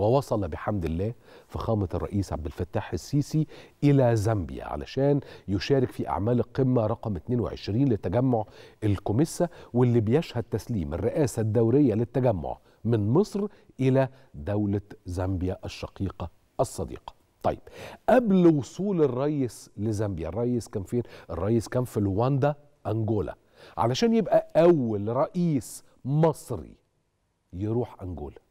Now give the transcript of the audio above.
ووصل بحمد الله فخامة الرئيس عبد الفتاح السيسي إلى زامبيا علشان يشارك في أعمال القمة رقم 22 لتجمع الكوميسا واللي بيشهد تسليم الرئاسة الدورية للتجمع من مصر إلى دولة زامبيا الشقيقة الصديقة طيب قبل وصول الرئيس لزامبيا الرئيس كان فين؟ الرئيس كان في لواندا أنجولا علشان يبقى أول رئيس مصري يروح أنجولا